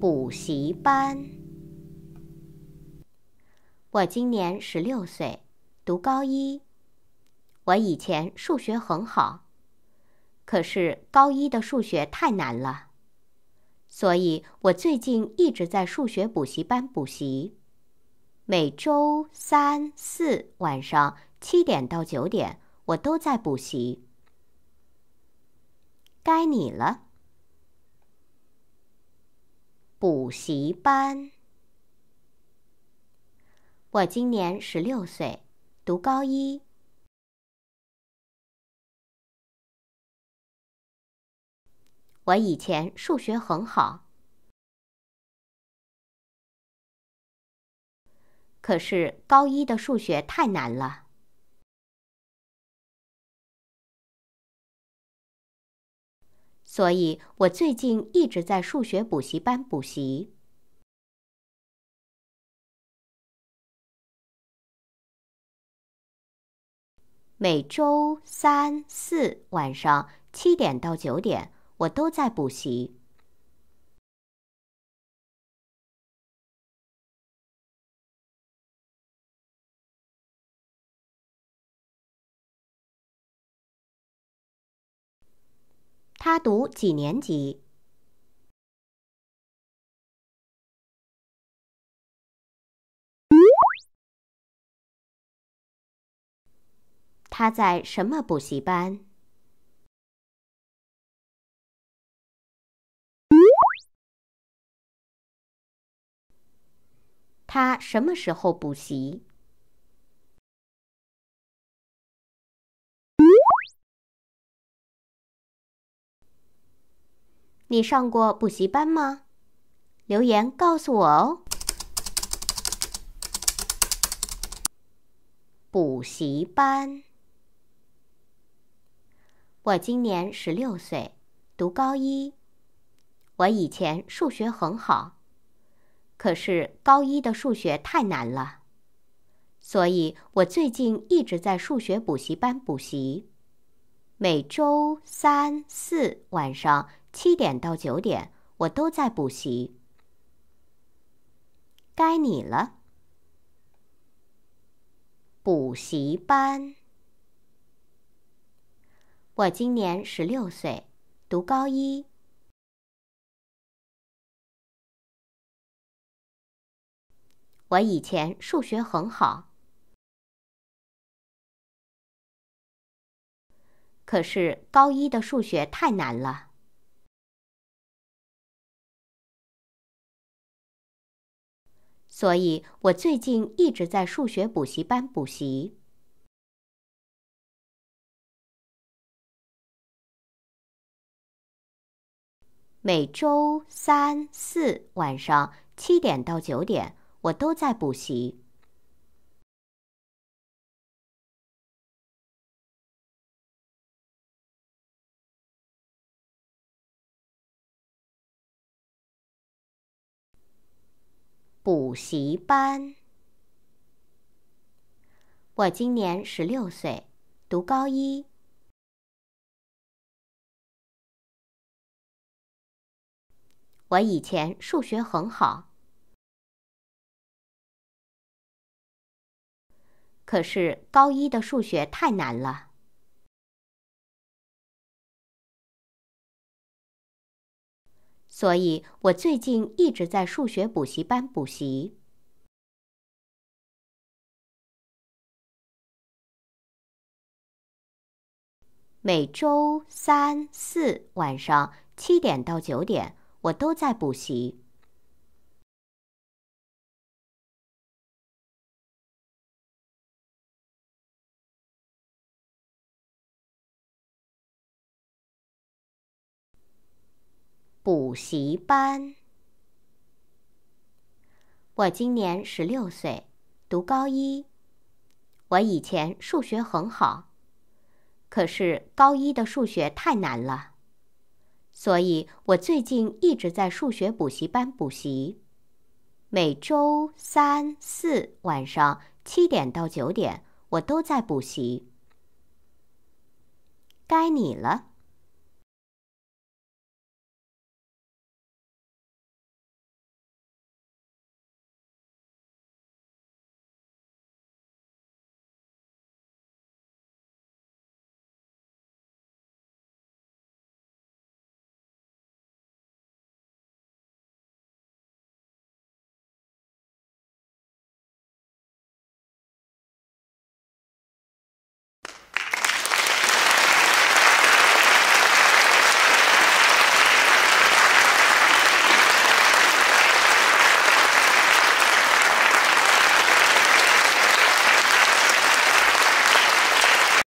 补习班。我今年十六岁，读高一。我以前数学很好，可是高一的数学太难了，所以我最近一直在数学补习班补习。每周三四晚上七点到九点，我都在补习。该你了，补习班。我今年十六岁，读高一。我以前数学很好，可是高一的数学太难了。所以，我最近一直在数学补习班补习。每周三四晚上七点到九点，我都在补习。他读几年级？他在什么补习班？他什么时候补习？你上过补习班吗？留言告诉我哦。补习班，我今年十六岁，读高一。我以前数学很好，可是高一的数学太难了，所以我最近一直在数学补习班补习，每周三四晚上。七点到九点，我都在补习。该你了，补习班。我今年十六岁，读高一。我以前数学很好，可是高一的数学太难了。所以我最近一直在数学补习班补习，每周三四晚上七点到九点，我都在补习。补习班。我今年十六岁，读高一。我以前数学很好，可是高一的数学太难了。所以我最近一直在数学补习班补习，每周三四晚上七点到九点，我都在补习。补习班。我今年十六岁，读高一。我以前数学很好，可是高一的数学太难了，所以我最近一直在数学补习班补习。每周三四晚上七点到九点，我都在补习。该你了。